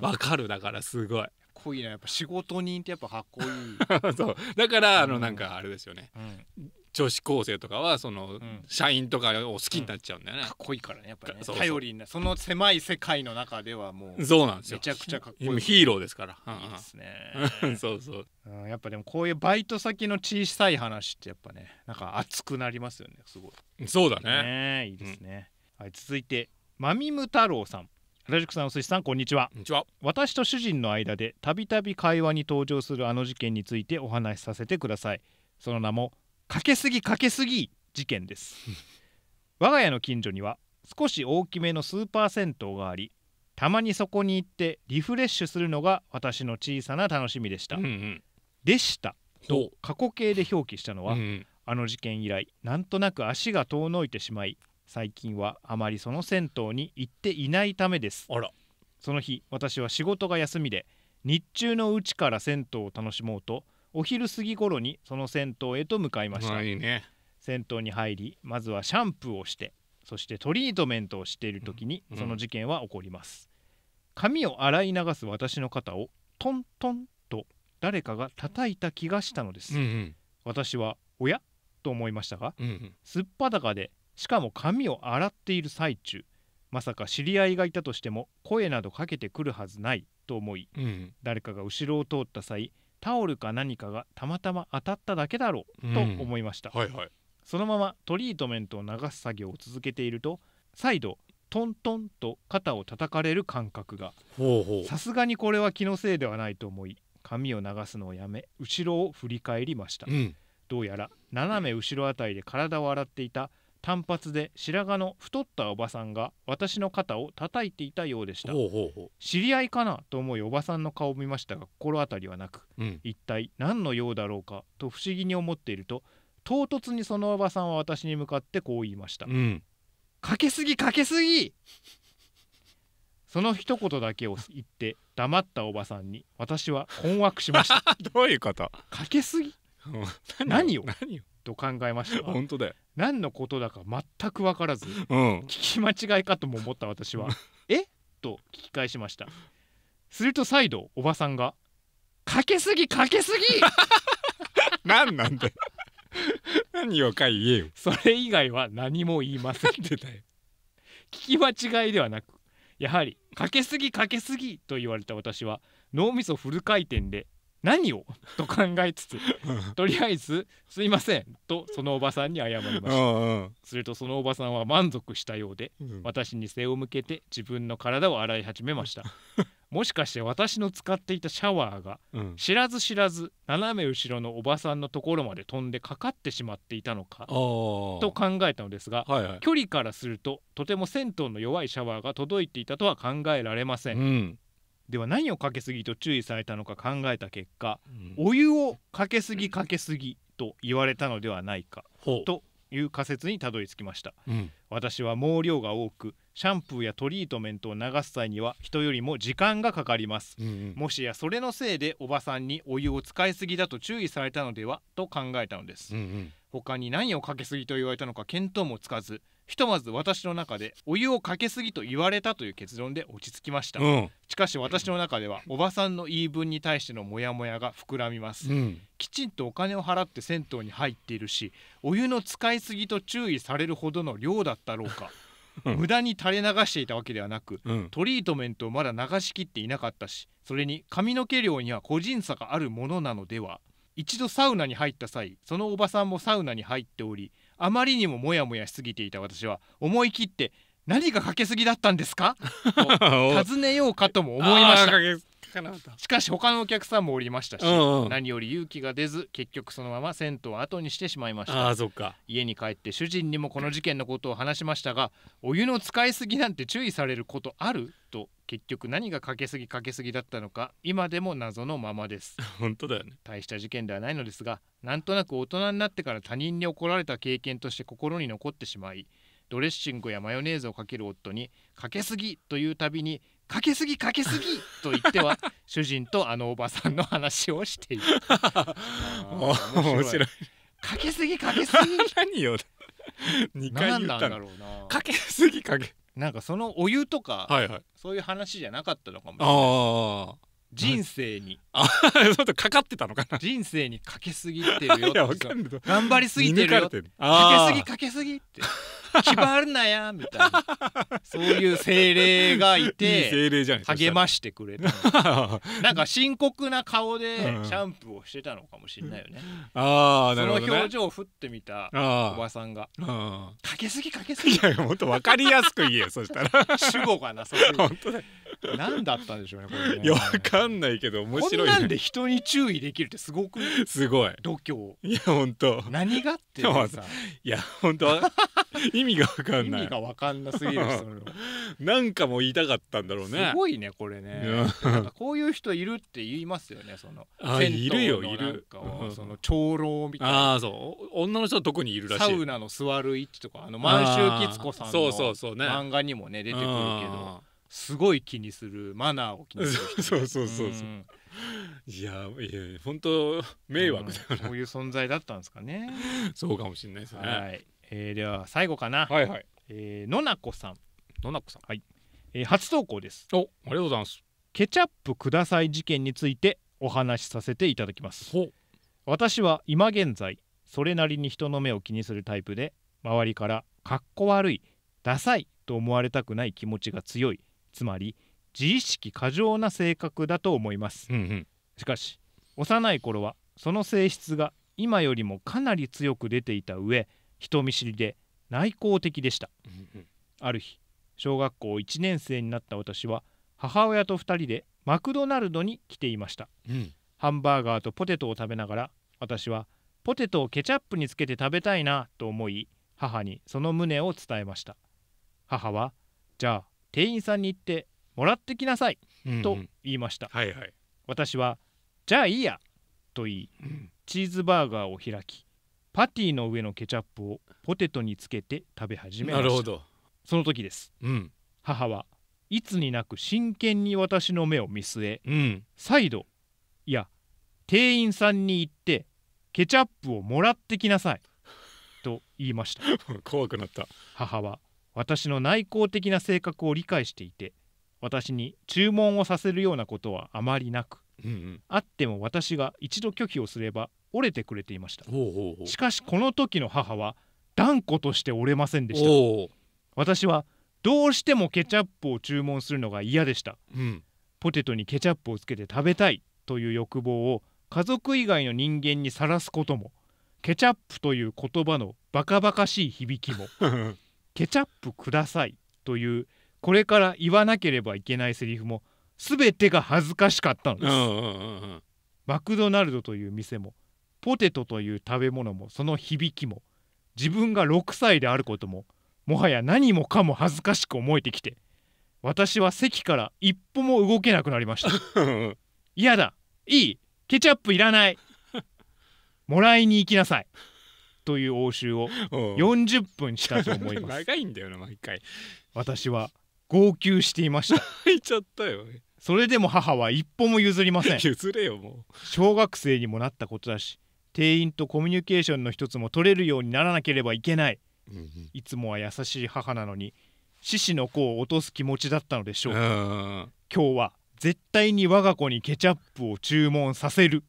うわ、うん、かるだからすごいこいいなやっぱ仕事人ってやっぱかっこいい そうだから、あのなんかあれですよね、うん、女子高生とかはその、社員とかを好きになっちゃうんだよね、かっこいいからねやっぱり、ね、頼りになその狭い世界の中ではもうそうなんですよめちゃくちゃかっこいいヒーローですから、いいですね そうそう、うん、やっぱでもこういうバイト先の小さい話ってやっぱねなんか熱くなりますよねすごいそうだね、ね、いいですね、うん、はい続いてまみむ太郎さんラジクさん、お寿司さん、こんにちは。こんにちは私と主人の間で、たびたび会話に登場するあの事件についてお話しさせてください。その名も、かけすぎかけすぎ事件です我が家の近所には少し大きめのスーパー銭湯がありたまにそこに行ってリフレッシュするのが私の小さな楽しみでした、うんうん、でしたと過去形で表記したのは、うんうん、あの事件以来なんとなく足が遠のいてしまい最近はあまりその銭湯に行っていないためですその日私は仕事が休みで日中のうちから銭湯を楽しもうとお昼過ぎ頃にその銭湯へと向かいました、いいね、銭湯に入りまずはシャンプーをしてそしてトリートメントをしている時にその事件は起こります、うん、髪を洗い流す私の肩をトントンと誰かが叩いた気がしたのです、うんうん、私は「おや?」と思いましたが、うんうん、すっ裸でしかも髪を洗っている最中まさか知り合いがいたとしても声などかけてくるはずないと思い、うん、誰かが後ろを通った際タオルか何かがたまたま当たっただけだろうと思いました、うんはいはい、そのままトリートメントを流す作業を続けていると再度トントンと肩を叩かれる感覚がさすがにこれは気のせいではないと思い髪を流すのをやめ後ろを振り返りました、うん、どうやら斜め後ろあたりで体を洗っていた短髪で白髪の太ったおばさんが私の肩を叩いていたようでした知り合いかなと思いおばさんの顔を見ましたが心当たりはなく、うん、一体何の用だろうかと不思議に思っていると唐突にそのおばさんは私に向かってこう言いました、うん、かけすぎかけすぎその一言だけを言って黙ったおばさんに私は困惑しました どういうことかけすぎ何を何をと考えました本当だよ何のことだか全く分からず、うん、聞き間違いかとも思った私は「えっ?」と聞き返しましたすると再度おばさんが「かけすぎかけすぎ! 」何なんだよ何をか言えよそれ以外は何も言いませんでだよ聞き間違いではなくやはり「かけすぎかけすぎ!」と言われた私は脳みそフル回転で何を と考えつつとりあえず「すいません」とそのおばさんに謝りましたするとそのおばさんは満足したようで、うん、私に背を向けて自分の体を洗い始めました もしかして私の使っていたシャワーが、知らず知らず斜め後ろのおばさんのところまで飛んでかかってしまっていたのかと考えたのですが、はいはい、距離からするととても銭湯の弱いシャワーが届いていたとは考えられません、うんでは何をかけすぎと注意されたのか考えた結果、うん、お湯をかけすぎかけすぎと言われたのではないかという仮説にたどり着きました、うん、私は毛量が多くシャンプーやトリートメントを流す際には人よりも時間がかかります、うんうん、もしやそれのせいでおばさんにお湯を使いすぎだと注意されたのではと考えたのです、うんうん、他に何をかけすぎと言われたのか見当もつかずひとまず私の中でお湯をかけすぎと言われたという結論で落ち着きました、うん、しかし私の中ではおばさんの言い分に対してのモヤモヤが膨らみます、うん、きちんとお金を払って銭湯に入っているしお湯の使いすぎと注意されるほどの量だったろうか 無駄に垂れ流していたわけではなく、うん、トリートメントをまだ流しきっていなかったしそれに髪の毛量には個人差があるものなのでは一度サウナに入った際そのおばさんもサウナに入っておりあまりにもモヤモヤしすぎていた私は思い切って何がかけすぎだったんですかと 尋ねようかとも思いましたしかし他のお客さんもおりましたし、うんうん、何より勇気が出ず結局そのまま銭湯を後にしてしまいましたあそっか家に帰って主人にもこの事件のことを話しましたがお湯の使いすぎなんて注意されることあると結局何がかけすぎかけすぎだったのか今でも謎のままです 本当だよね大した事件ではないのですがなんとなく大人になってから他人に怒られた経験として心に残ってしまいドレッシングやマヨネーズをかける夫にかけすぎというたびにかけすぎかけすぎと言っては主人とあのおばさんの話をしている 面白いかけすぎかけすぎ何よ2回言ったなかけすぎかけなんかそのお湯とか、はいはい、そういう話じゃなかったのかもしれない人生に、はい、あちょっとかかってたのかな人生にかけすぎてるよて頑張りすぎてるよかけすぎかけすぎって決 まるなや」みたいなそういう精霊がいて精霊じゃん励ましてくれた なんか深刻な顔でシャンプーをしてたのかもしれないよね、うん、ああなるほど、ね、その表情を振ってみたおばさんが「かけすぎかけすぎ」いやもっと分かりやすく言えよそしたら主語がなそこ 本当だ何だったんでしょうねこれねいやわかんないけど面白い、ね、こんなんで人に注意できるってすごくすごい度胸いや本当何がってさいや本当意味がわかんない意味がわかんなすぎる なんかも言いたかったんだろうねすごいねこれねこういう人いるって言いますよねそのあいるよいるその長老みたいなあそう女の人は特にいるらしいサウナの座る位置とかあの満州キツ子さんの漫画にもね出てくるけどすごい気にするマナーを気にする そうそうそうそう、うん、いやいや本当迷惑だよな、うん、こういう存在だったんですかねそうかもしれないですねはい、えー、では最後かなはいはい、えー、のなこさんのなこさんはい、えー、初投稿ですおありがとうございますケチャップください事件についてお話しさせていただきます私は今現在それなりに人の目を気にするタイプで周りからかっこ悪いダサいと思われたくない気持ちが強いつまり自意識過剰な性格だと思います、うんうん、しかし幼い頃はその性質が今よりもかなり強く出ていた上人見知りで内向的でした、うんうん、ある日小学校1年生になった私は母親と2人でマクドナルドに来ていました、うん、ハンバーガーとポテトを食べながら私はポテトをケチャップにつけて食べたいなと思い母にその旨を伝えました母はじゃあ店員さんに行ってもらってきなさいと言いました、うんはいはい、私はじゃあいいやと言い、チーズバーガーを開きパティの上のケチャップをポテトにつけて食べ始めましたその時です、うん、母はいつになく真剣に私の目を見据え、うん、再度いや店員さんに行ってケチャップをもらってきなさいと言いました 怖くなった母は私の内向的な性格を理解していて私に注文をさせるようなことはあまりなく、うんうん、あっても私が一度拒否をすれば折れてくれていましたしかしこの時の母は断固として折れませんでした私はどうしてもケチャップを注文するのが嫌でした、うん、ポテトにケチャップをつけて食べたいという欲望を家族以外の人間にさらすこともケチャップという言葉のバカバカしい響きも ケチャップください」というこれから言わなければいけないセリフも全てが恥ずかしかったのです、マクドナルドという店もポテトという食べ物もその響きも自分が6歳であることももはや何もかも恥ずかしく思えてきて私は席から一歩も動けなくなりました 嫌だいいケチャップいらない もらいに行きなさいという応酬を40分したと思います 長いんだよな毎回私は号泣していました泣いちゃったよそれでも母は一歩も譲りません 譲れよもう小学生にもなったことだし店員とコミュニケーションの一つも取れるようにならなければいけない、いつもは優しい母なのに獅子の子を落とす気持ちだったのでしょう今日は絶対に我が子にケチャップを注文させる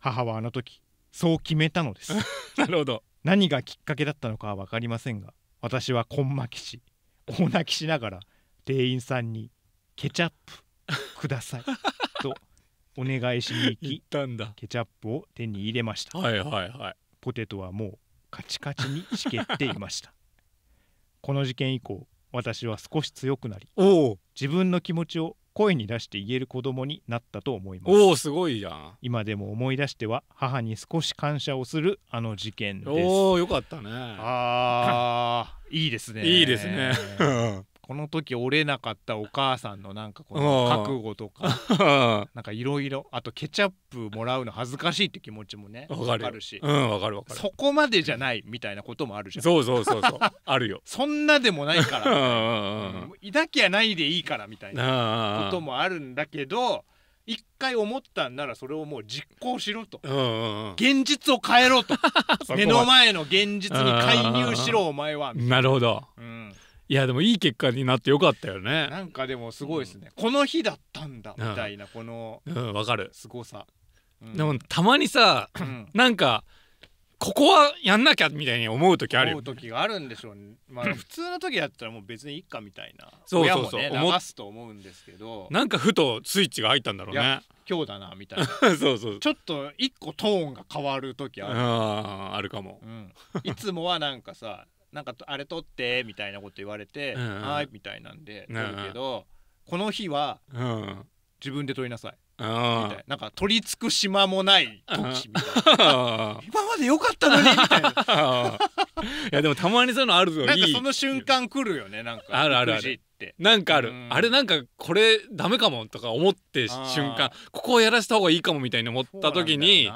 母はあの時そう決めたのです なるほど何がきっかけだったのかは分かりませんが私は根巻きし大泣きしながら店員さんに「ケチャップください」とお願いしに行きケチャップを手に入れました、はいはいはい、ポテトはもうカチカチにしけっていました この事件以降私は少し強くなり自分の気持ちを声に出して言える子供になったと思いますおおすごいじゃん今でも思い出しては母に少し感謝をするあの事件ですおおよかったねああいいですね いいですね この時折れなかったお母さんのなんかこの覚悟とかなんかいろいろあとケチャップもらうの恥ずかしいって気持ちもね分 かるし、うんかるかるそこまでじゃないみたいなこともあるじゃんそうそうそうそうあるよそんなでもないから、い なきゃないでいいからみたいなこともあるんだけど一回思ったんならそれをもう実行しろと、現実を変えろと 目の前の現実に介入しろお前はなるほど、うんいやでもいい結果になってよかったよねなんかでもすごいですね、うん、この日だったんだみたいなこのうんわかるすごさ、うん、でもたまにさ、うん、なんかここはやんなきゃみたいに思う時あるよ思う時があるんでしょうね、まあ、普通の時だったらもう別にいっかみたいなそうそうそう、ね、すと思うんですけどなんかふとスイッチが入ったんだろうね今日だなみたいな そうそうちょっと一個トーンが変わる時あるああるかも、うん、いつもはなんかさなんかあれ撮ってみたいなこと言われて、うん、はいみたいなんで撮るけど、この日は、うん、自分で撮りなさい。みたいなんか取り付く島もない時みたいな今まで良かったのにみたいないやでもたまにそういうのあるぞなんかその瞬間来るよねなんかあるあるあるなんかある、あれなんかこれダメかもとか思って瞬間ここをやらせた方がいいかもみたいに思った時に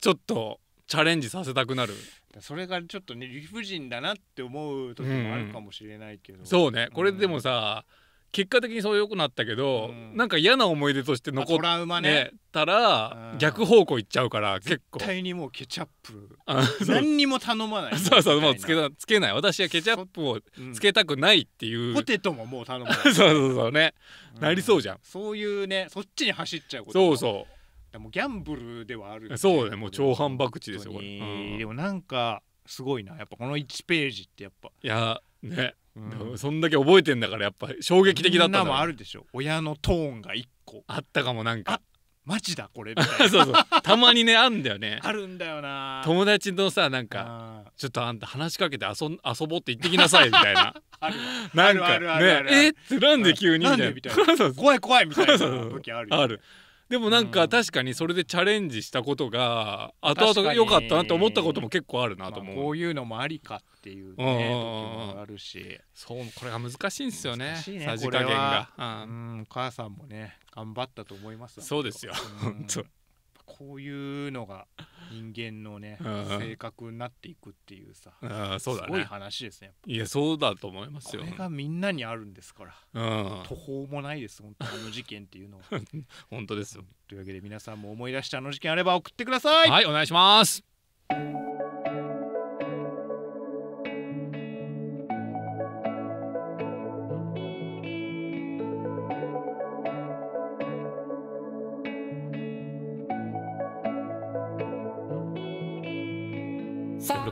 ちょっとチャレンジさせたくなるそれがちょっとね理不尽だなって思う時もあるかもしれないけど、うん、そうねこれでもさ、うん、結果的にそう良くなったけど、うん、なんか嫌な思い出として残っ、ねね、たら、逆方向行っちゃうから結構絶対にもうケチャップ何にも頼まない そうそうもうつけつけない私はケチャップをつけたくないっていう、ポテトももう頼まない そうそうそうね、なりそうじゃんそういうねそっちに走っちゃうことそうそうでもギャンブルではある、ね、そうねもう超反爆地ですよこれ、うん、でもなんかすごいなやっぱこの1ページってやっぱいやね、うん、そんだけ覚えてんだからやっぱ衝撃的だったんだもあるでしょ親のトーンが1個あったかもなんかマジだこれみたいなそうそうたまにねあんだよねあるんだよな友達のさなんかちょっとあんた話しかけて遊遊ぼうって言ってきなさいみたいな あるなんかねえってなんで急にみたいな怖い怖いみたいな時ある、ね、あるでもなんか確かにそれでチャレンジしたことが後々良かったなって思ったことも結構あるなと思う、まあ、こういうのもありかっていうね、もあるしそうこれが難しいんですよねさじ加減が、うん、母さんもね頑張ったと思いますそうですよ、うん、こういうのが人間のね、性格になっていくっていうさ、うそうだね、すごい話ですねいやそうだと思いますよこれがみんなにあるんですから、うん、途方もないです本当あの事件っていうのは 本当ですよというわけで皆さんも思い出したあの事件あれば送ってくださいはいお願いします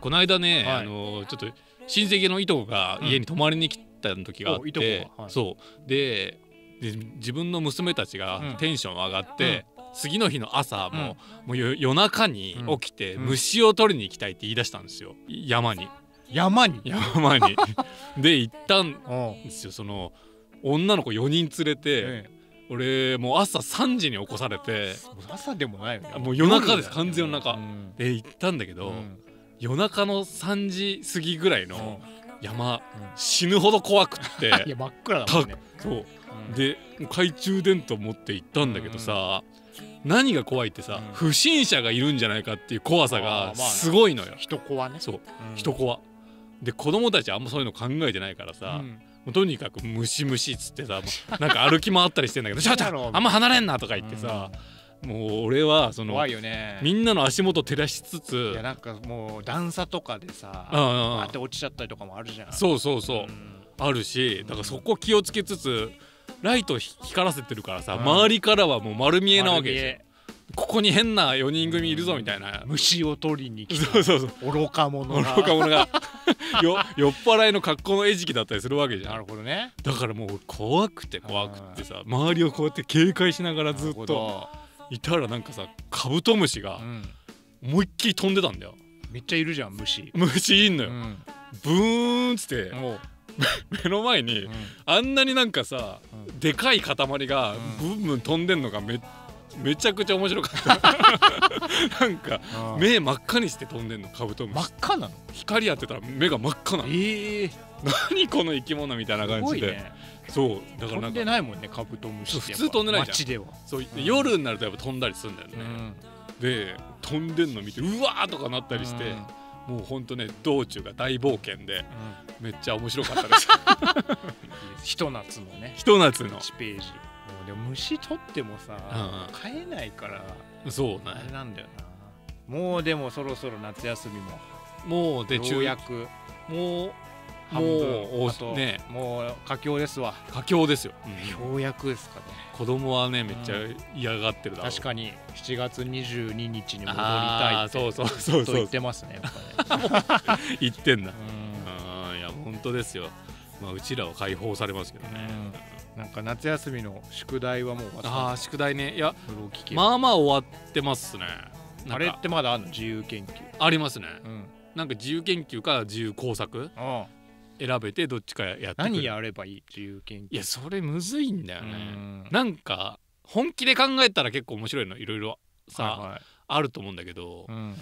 この間ね、あのちょっと親戚のいとこが家に泊まりに来た時があって、そうで自分の娘たちがテンション上がって、次の日の朝も,、もう夜中に起きて、虫を取りに行きたいって言い出したんですよ山に。山に山に で行ったんですよその女の子4人連れて、ええ、俺もう朝3時に起こされて朝でもないよねもう夜中です完全夜中、うん、で行ったんだけど、夜中の3時過ぎぐらいの山、死ぬほど怖くって いや真っ暗だもんねそうで懐中電灯持って行ったんだけどさ、うん、何が怖いってさ、うん、不審者がいるんじゃないかっていう怖さがすごいのよ。人怖ねそう、うん、人怖で子供たちあんまそういうの考えてないからさ、うん、とにかくムシムシっつってさなんか歩き回ったりしてんだけど「ちょちょあんま離れんな」とか言ってさ、もう俺はその怖いよ、ね、みんなの足元照らしつついやなんかもう段差とかでさあって落ちちゃったりとかもあるじゃんそうそうそう、うん、あるしだからそこ気をつけつつライト光らせてるからさ、うん、周りからはもう丸見えなわけですよここに変な4人組いるぞみたいな、うん、虫を取りに来たそうそうそう愚か者が愚か者がよ酔っ払いの格好の餌食だったりするわけじゃんなるほどねだからもう怖くて怖くてさ周りをこうやって警戒しながらずっと。いたらなんかさカブトムシが思いっきり飛んでたんだよ、めっちゃいるじゃん虫虫いんのよ、うん、ブーンっつって 目の前に、あんなになんかさ、でかい塊がブンブン飛んでんのがめめちゃくちゃ面白かった なんか目真っ赤にして飛んでんのカブトムシ真っ赤なの光当てたら目が真っ赤なのええー何この生き物みたいな感じで、そうだから飛んでないもんねカブトムシ普通飛んでないじゃんそう、うん、夜になるとやっぱ飛んだりするんだよね、うん、で飛んでんの見てうわーとかなったりして、うん、もうほんとね道中が大冒険で、めっちゃ面白かったですひと 夏のねひと夏の1ページもうでも虫取ってもさ、うん、飼えないからそうねあれなんだよなもうでもそろそろ夏休みももうでようやくもう半分あとねもう佳境ですわ佳境ですよ、うん、ようやくですかね子供はねめっちゃ嫌がってるだろう、確かに7月22日に戻りたいってそうそうそうそう言ってますねやっぱね 言ってんだうんいや本当ですよまあうちらは解放されますけどね、うん、なんか夏休みの宿題はもうああ宿題ねいやまあまあ終わってますねあれってまだあるの自由研究ありますね、うん、なんか自由研究か自由工作選べてどっちかやって何やればいいっていう研究いやそれむずいんだよねなんか本気で考えたら結構面白いのいろいろさ、はいはい、あると思うんだけど、うん、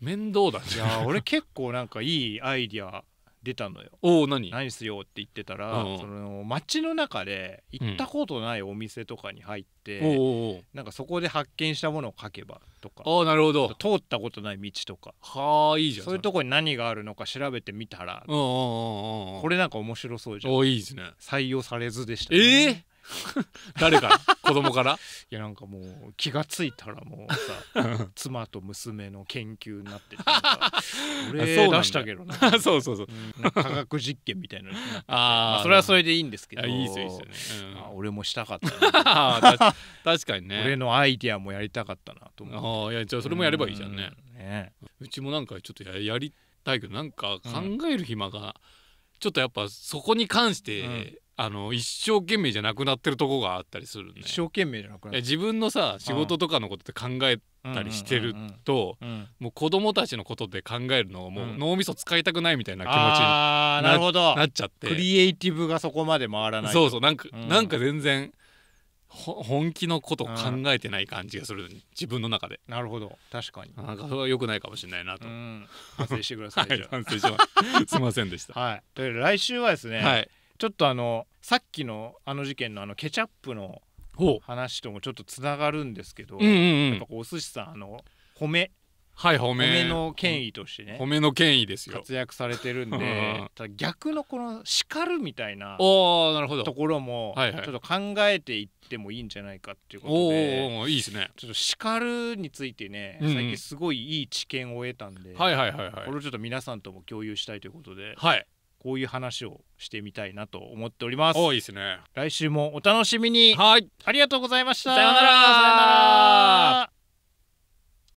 面倒だね いや俺結構なんかいいアイディア出たのよおお何何すよって言ってたら、うんその街の中で行ったことないお店とかに入って、うん、おなんかそこで発見したものを書けばとかあなるほど通ったことない道とかはあいいじゃんそういうとこに何があるのか調べてみたらこれなんか面白そうじゃんおいいですね採用されずでした、ね、ええー 誰から子供からいやなんかもう気が付いたらもうさ 妻と娘の研究になってて 俺出したけどなそうそうそう、うん、科学実験みたいなあ、あそれはそれでいいんですけどいいですよいいですよね、うん、俺もしたかった確かにね俺のアイディアもやりたかったなと思ってああいやじゃあそれもやればいいじゃんねうん、ねうちもなんかちょっとややりたいけどなんか考える暇が、ちょっとやっぱそこに関して、あの一生懸命じゃなくなってるとこがあったりする、ね、一生懸命じゃなくな自分のさ仕事とかのことって考えたりしてると、うもう子供たちのことで考えるのもう脳みそ使いたくないみたいな気持ちにな,、なるほどなっちゃってクリエイティブがそこまで回らないそうそうなんか、うん、なんか全然本気のこと考えてない感じがする、うん、自分の中でなるほど確かになんかそれはよくないかもしれないなと、うん、反省してください、はい、反省しますすいませんでした、はい、で来週はですね、はいちょっとあのさっきのあの事件のあのケチャップの話ともちょっとつながるんですけど、うんうんうん、やっぱお寿司さんあの褒めはい褒め褒めの権威としてね、うん、褒めの権威ですよ活躍されてるんでただ逆のこの叱るみたいなおなるほどところも、ちょっと考えていってもいいんじゃないかっていうことでおいいですねちょっと叱るについてね、最近すごいいい知見を得たんで、はいはいはいはい、これをちょっと皆さんとも共有したいということで、はい、こういう話をしてみたいなと思っております。おいですね。来週もお楽しみに。はい。ありがとうございました。さよなら。さよなら。